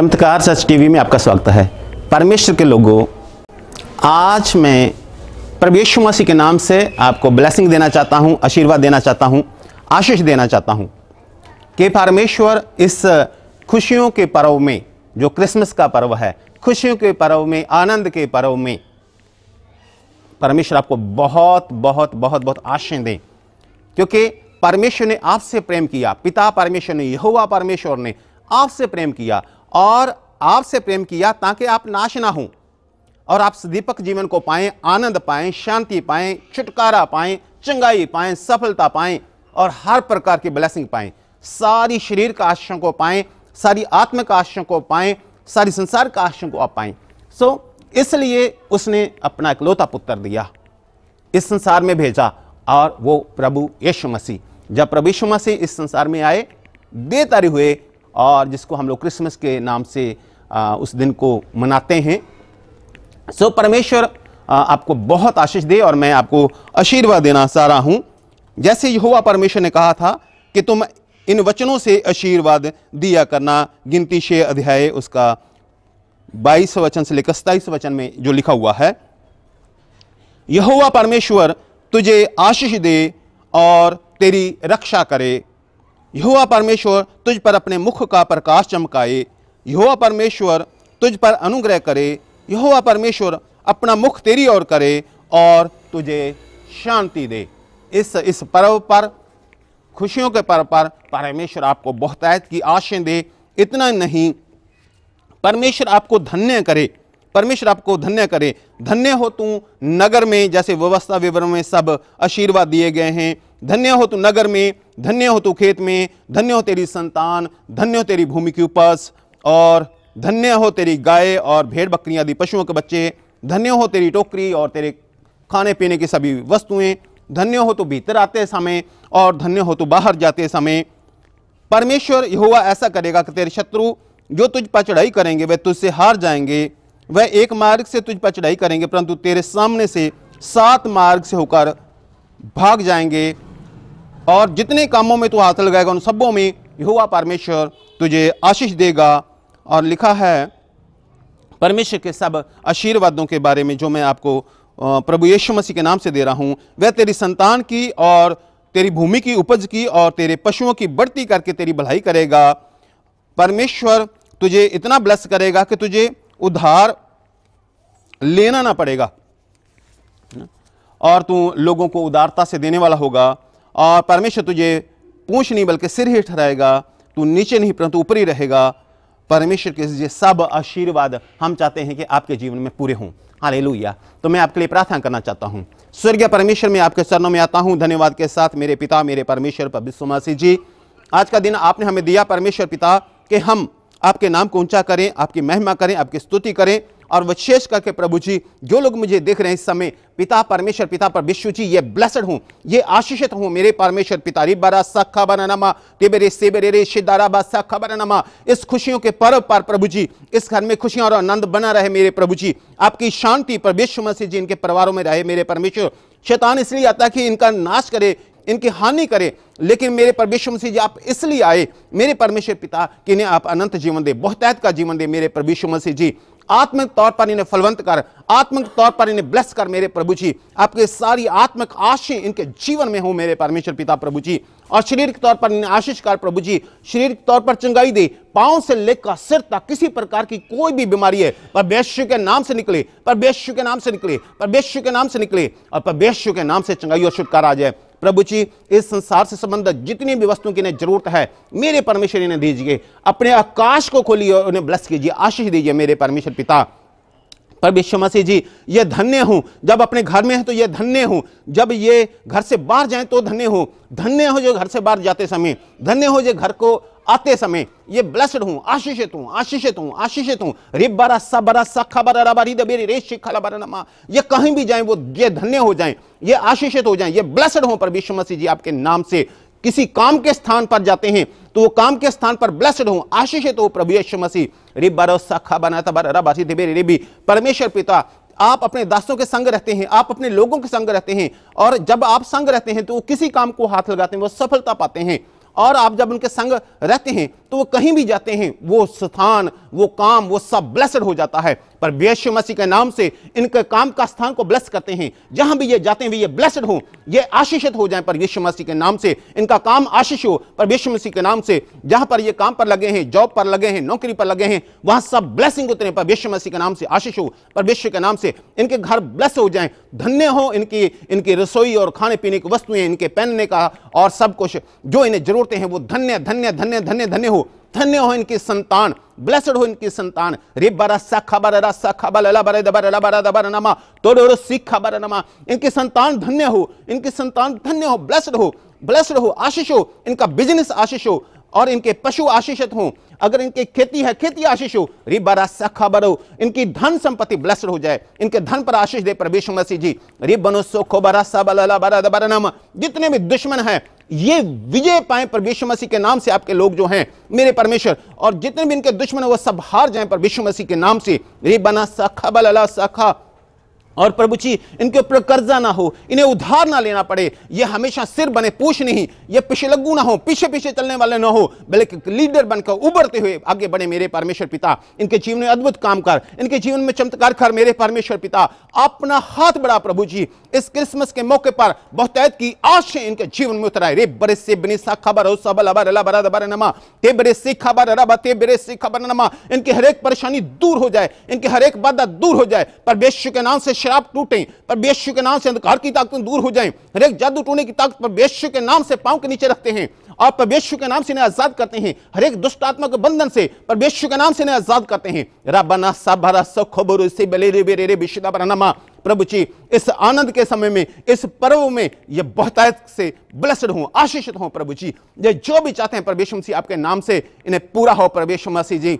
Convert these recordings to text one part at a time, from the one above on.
चमत्कार सच टीवी में आपका स्वागत है परमेश्वर के लोगों आज मैं प्रवेश मसीह के नाम से आपको ब्लेसिंग देना चाहता हूं आशीर्वाद देना चाहता हूं आशीष देना चाहता हूं कि परमेश्वर इस खुशियों के पर्व में जो क्रिसमस का पर्व है खुशियों के पर्व में आनंद के पर्व में परमेश्वर आपको बहुत बहुत बहुत बहुत आशय दें क्योंकि परमेश्वर ने आपसे प्रेम किया पिता परमेश्वर ने यहुआ परमेश्वर ने आपसे प्रेम किया और आपसे प्रेम किया ताकि आप नाश ना हों और आप दीपक जीवन को पाएं आनंद पाएं शांति पाएं छुटकारा पाएं चंगाई पाएं सफलता पाएं और हर प्रकार की ब्लेसिंग पाएं सारी शरीर का आश्रम को पाएं सारी आत्म का आश्रम को पाएं सारी संसार का आश्रम को आप पाएं सो so, इसलिए उसने अपना इकलौता पुत्र दिया इस संसार में भेजा और वो प्रभु यीशु मसीह जब प्रभु यीशु मसीह इस संसार में आए देतारी हुए और जिसको हम लोग क्रिसमस के नाम से आ, उस दिन को मनाते हैं सो so, परमेश्वर आपको बहुत आशीष दे और मैं आपको आशीर्वाद देना चाह रहा हूँ जैसे यहोवा परमेश्वर ने कहा था कि तुम इन वचनों से आशीर्वाद दिया करना गिनती शे अध्याय उसका बाईस वचन से लेकर सताईस वचन में जो लिखा हुआ है यहोवा परमेश्वर तुझे आशीष दे और तेरी रक्षा करे यहोवा परमेश्वर तुझ पर अपने मुख का प्रकाश चमकाए यहोवा परमेश्वर तुझ पर अनुग्रह करे यहोवा परमेश्वर अपना मुख तेरी ओर करे और तुझे शांति दे इस इस पर्व पर खुशियों के पर्व पर परमेश्वर आपको बहुतायत की आशें दे इतना नहीं परमेश्वर आपको धन्य करे परमेश्वर आपको धन्य करे धन्य हो तू नगर में जैसे व्यवस्था विवरण में सब आशीर्वाद दिए गए हैं धन्य हो तू नगर में धन्य हो तू खेत में धन्य हो तेरी संतान धन्य हो तेरी भूमि की उपज और धन्य हो तेरी गाय और भेड़ बकरियां आदि पशुओं के बच्चे धन्य हो तेरी टोकरी और तेरे खाने पीने की सभी वस्तुएं धन्य हो तो भीतर आते समय और धन्य हो तो बाहर जाते समय परमेश्वर यहोवा ऐसा करेगा कि तेरे शत्रु जो तुझ पर चढ़ाई करेंगे वे तुझसे हार जाएंगे वह एक मार्ग से तुझ पर चढ़ाई करेंगे परंतु तेरे सामने से सात मार्ग से होकर भाग जाएंगे और जितने कामों में तू हाथ लगाएगा उन सबों में यहोवा परमेश्वर तुझे आशीष देगा और लिखा है परमेश्वर के सब आशीर्वादों के बारे में जो मैं आपको प्रभु यीशु मसीह के नाम से दे रहा हूँ वह तेरी संतान की और तेरी भूमि की उपज की और तेरे पशुओं की बढ़ती करके तेरी भलाई करेगा परमेश्वर तुझे इतना ब्लेस करेगा कि तुझे उधार लेना ना पड़ेगा और तू लोगों को उदारता से देने वाला होगा और परमेश्वर तुझे पूछ नहीं बल्कि सिर ही ठहराएगा तू नीचे नहीं परंतु ऊपर ही रहेगा परमेश्वर के ये सब आशीर्वाद हम चाहते हैं कि आपके जीवन में पूरे हों हाल तो मैं आपके लिए प्रार्थना करना चाहता हूँ स्वर्गीय परमेश्वर में आपके चरणों में आता हूँ धन्यवाद के साथ मेरे पिता मेरे परमेश्वर पर विश्वमासी जी आज का दिन आपने हमें दिया परमेश्वर पिता कि हम आपके नाम को ऊंचा करें आपकी महिमा करें आपकी स्तुति करें और विशेष करके प्रभु जी जो लोग मुझे देख रहे हैं इस समय पिता परमेश्वर पिता पर विश्व जी ये ब्लेसड हूँ ये आशीषित हूँ मेरे परमेश्वर पिता रिबारा सखा बनानामा टिबेरे सेबेरे रे बा सखा बनानामा इस खुशियों के पर्व पर प्रभु जी इस घर में खुशियाँ और आनंद बना रहे मेरे प्रभु जी आपकी शांति पर विश्व मसीह जी इनके परिवारों में रहे मेरे परमेश्वर शैतान इसलिए आता कि इनका नाश करे इनकी हानि करे लेकिन मेरे परमेश्वर मसीह जी आप इसलिए आए मेरे परमेश्वर पिता कि इन्हें आप अनंत जीवन दे बहुत का जीवन दे मेरे परमेश्वर मसीह जी आत्मिक तौर पर इन्हें फलवंत कर आत्मिक तौर पर इन्हें ब्लेस कर मेरे प्रभु जी आपके सारी आत्मिक आशय इनके जीवन में हो मेरे परमेश्वर पिता प्रभु जी और शरीर के तौर पर इन्हें आशीष कर प्रभु जी शरीर के तौर पर चंगाई दे पाँव से लेकर सिर तक किसी प्रकार की कोई भी बीमारी है पर बेश्यु के नाम से निकले पर बेश्यु के नाम से निकले पर बेश्यु के नाम से निकले और पर बेश्यु के नाम से चंगाई और छुटकारा आ जाए प्रभु जी इस संसार से संबंधित जितनी भी वस्तुओं की इन्हें जरूरत है मेरे परमेश्वर इन्हें दीजिए अपने आकाश को खोलिए और उन्हें ब्लस कीजिए आशीष दीजिए मेरे परमेश्वर पिता पर विश्व मसीह जी ये धन्य हूँ जब अपने घर में हैं तो ये धन्य हूँ जब ये घर से बाहर जाएं तो धन्य हूँ धन्य हो जो घर से बाहर जाते समय धन्य हो जो घर को आते समय ये ब्लेसड हूँ आशीषित हूँ आशीषित हूँ आशीषित हूँ रिबरा बरा सखा बरा रबा रबारी दबेरी रे शिखा बरा नमा ये कहीं भी जाएं वो ये धन्य हो जाएं ये आशीषित हो जाएं ये ब्लेसड हों पर विश्व मसीह जी आपके नाम से किसी काम के स्थान पर जाते हैं तो वो काम के स्थान पर ब्लेसड हो आशीषित हो तो प्रभु यशु मसीह रिबर सखा बना तबर रबासी देवे रिबी परमेश्वर पिता आप अपने दासों के संग रहते हैं आप अपने लोगों के संग रहते हैं और जब आप संग रहते हैं तो वो किसी काम को हाथ लगाते हैं वो सफलता पाते हैं और आप जब उनके संग रहते हैं तो वो कहीं भी जाते हैं वो स्थान वो काम वो सब ब्लेस्ड हो जाता है पर यीशु मसीह के नाम से इनके काम का स्थान को ब्लेस करते हैं जहां भी ये जाते हैं ये ब्लेस्ड हो ये आशीषित हो जाए पर यीशु मसीह के नाम से इनका काम आशीष हो पर यीशु मसीह के नाम से जहां पर ये काम पर लगे हैं जॉब पर लगे हैं नौकरी पर लगे हैं वहां सब ब्लेसिंग उतरे पर यीशु मसीह के नाम से आशीष हो पर विश्व के नाम से इनके घर ब्लेस हो जाए धन्य हो इनकी इनकी रसोई और खाने पीने की वस्तुएं इनके पहनने का और सब कुछ जो इन्हें जरूरतें हैं वो धन्य धन्य धन्य धन्य धन्य हो धन्य हो इनकी संतान ब्लेसड हो इनकी संतान रिबर खबर रबर नमा तोड़ो सीख खबर नमा इनकी संतान धन्य हो इनकी संतान धन्य हो ब्लेसड हो ब्लेसड हो आशीष हो इनका बिजनेस आशीष हो और इनके पशु आशीषित हो अगर इनके खेती है खेती आशीष हो रिबरा सखा बरो इनकी धन संपत्ति ब्लसड हो जाए इनके धन पर आशीष दे प्रभु मसीह जी रिबनो सोखो बरा सबल जितने भी दुश्मन हैं ये विजय पाए परमेश्वर मसीह के नाम से आपके लोग जो हैं मेरे परमेश्वर और जितने भी इनके दुश्मन है वह सब हार जाए परमेश्वर मसीह के नाम से रे बना सखा बल अला सखा और प्रभु जी इनके ऊपर कर्जा ना हो इन्हें उधार ना लेना पड़े ये हमेशा सिर बने पूछ नहीं ये पिछलग्गू ना हो पीछे पीछे चलने वाले ना हो बल्कि लीडर बनकर उभरते हुए आगे बढ़े मेरे परमेश्वर पिता इनके जीवन में अद्भुत काम कर इनके जीवन में चमत्कार कर मेरे परमेश्वर पिता अपना हाथ बढ़ा प्रभु जी इस क्रिसमस के मौके पर बहुतायत की आश इनके जीवन में उतर रे बड़े से बनी सा खबर हो सबल अबर अला बरा दबर नमा ते बड़े से खबर अरब ते बड़े से खबर नमा इनकी हर एक परेशानी दूर हो जाए इनकी हर एक बाधा दूर हो जाए परमेश्वर के नाम से शराब टूटें पर बेशु के नाम से अंधकार की ताकतें दूर हो जाएं हरेक जादू टूने की ताकत पर बेशु के नाम से पांव के नीचे रखते हैं और बेशु के नाम से इन्हें आजाद करते हैं हर एक दुष्ट आत्मा के बंधन से पर बेशु के नाम से इन्हें आजाद करते हैं रबना सबरा सखबरु से बले रे बेरे रे बिशदा बरनमा प्रभु जी इस आनंद के समय में इस पर्व में ये बहुतायत से ब्लसड हों आशीषित हों प्रभु जी ये जो भी चाहते हैं परमेश्वर मसीह आपके नाम से इन्हें पूरा हो परमेश्वर मसीह जी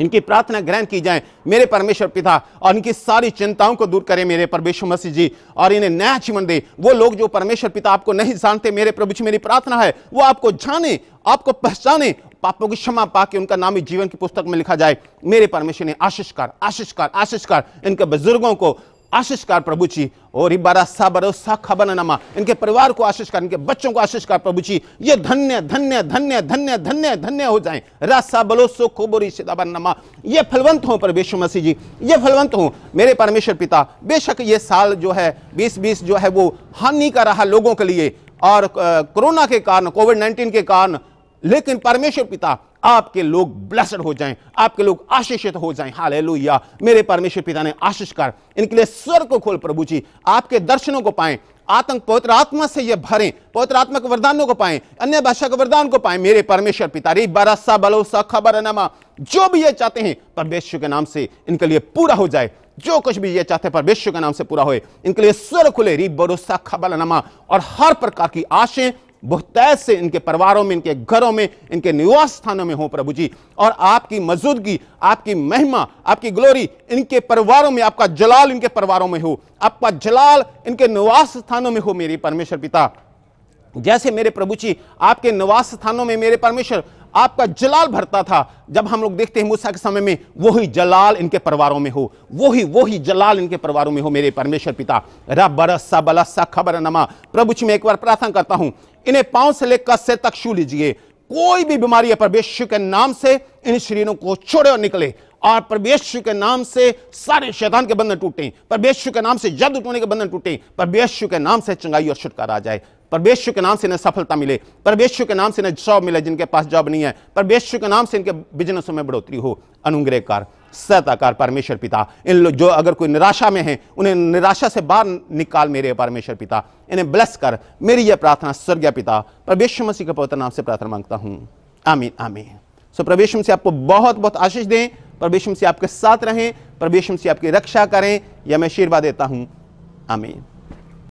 इनकी प्रार्थना ग्रहण की जाए मेरे परमेश्वर पिता और इनकी सारी चिंताओं को दूर करें मेरे परमेश्वर मसीह जी और इन्हें नया जीवन दे वो लोग जो परमेश्वर पिता आपको नहीं जानते मेरे प्रभु जी मेरी प्रार्थना है वो आपको जाने आपको पहचाने पापों की क्षमा पा के उनका नाम ही जीवन की पुस्तक में लिखा जाए मेरे परमेश्वर ने आशीष कर आशीष कर आशीष कर इनके बुजुर्गों को कार प्रभु जी और इबारा साबरो खबर नमा इनके परिवार को आशीषकार इनके बच्चों को आशीषकार प्रभु जी ये धन्य धन्य धन्य धन्य धन्य धन्य हो जाएं रासा बलो सो खोबोरी सिदाबन नमा ये फलवंत हों परमेश्वर मसीह जी ये फलवंत हो मेरे परमेश्वर पिता बेशक ये साल जो है बीस बीस जो है वो हानि का रहा लोगों के लिए और कोरोना के कारण कोविड नाइन्टीन के कारण लेकिन परमेश्वर पिता आपके लोग ब्लसड हो जाएं आपके लोग आशीषित हो जाएं हालेलुया मेरे परमेश्वर पिता ने आशीष कर इनके लिए स्वर को खोल प्रभु जी आपके दर्शनों को पाएं आतंक पवित्र आत्मा से ये भरें पवित्र आत्मा के वरदानों को पाएं अन्य भाषा के वरदान को पाएं मेरे परमेश्वर पिता रे बरसा बलोसा खबर नमा जो भी ये चाहते हैं परमेश्वर के नाम से इनके लिए पूरा हो जाए जो कुछ भी ये चाहते हैं परमेश्वर के नाम से पूरा होए इनके लिए स्वर खुले री बरोसा खबल नमा और हर प्रकार की आशें बहुतैत से इनके परिवारों में इनके घरों में इनके निवास स्थानों में हो प्रभु जी और आपकी मौजूदगी आपकी महिमा आपकी ग्लोरी इनके परिवारों में आपका जलाल इनके परिवारों में हो आपका जलाल इनके निवास स्थानों में हो मेरे परमेश्वर पिता जैसे मेरे प्रभु जी आपके निवास स्थानों में मेरे परमेश्वर आपका जलाल भरता था जब हम लोग देखते हैं मूसा के समय में वही जलाल इनके परिवारों में हो वही वही जलाल इनके परिवारों में हो मेरे परमेश्वर पिता रबरसा बलसा खबर नमा प्रभु जी मैं एक बार प्रार्थना करता हूं इन्हें पांव से लेकर से तक छू लीजिए कोई भी बीमारी है परमेश्वर के नाम से इन शरीरों को छोड़े और निकले और परमेश्वर के नाम से सारे शैतान के बंधन टूटे परमेश्वर के नाम से जद उठने के बंधन टूटे परमेश्वर के नाम से चंगाई और छुटकारा आ जाए परमेश्वर के नाम से इन्हें सफलता मिले परमेश्वर के नाम से इन्हें जॉब मिले जिनके पास जॉब नहीं है परमेश्वर के नाम से इनके बिजनेसों में बढ़ोतरी हो अनुग्रहकार सताकार परमेश्वर पिता इन जो अगर कोई निराशा में है उन्हें निराशा से बाहर निकाल मेरे परमेश्वर पिता इन्हें ब्लेस कर मेरी यह प्रार्थना स्वर्गीय पिता परमेश्वर मसीह के पवित्र नाम से प्रार्थना मांगता हूँ आमीन आमीन सो प्रवेश से आपको बहुत बहुत आशीष दें प्रवेश से आपके साथ रहें प्रवेश से आपकी रक्षा करें यह मैं आशीर्वाद देता हूँ आमीन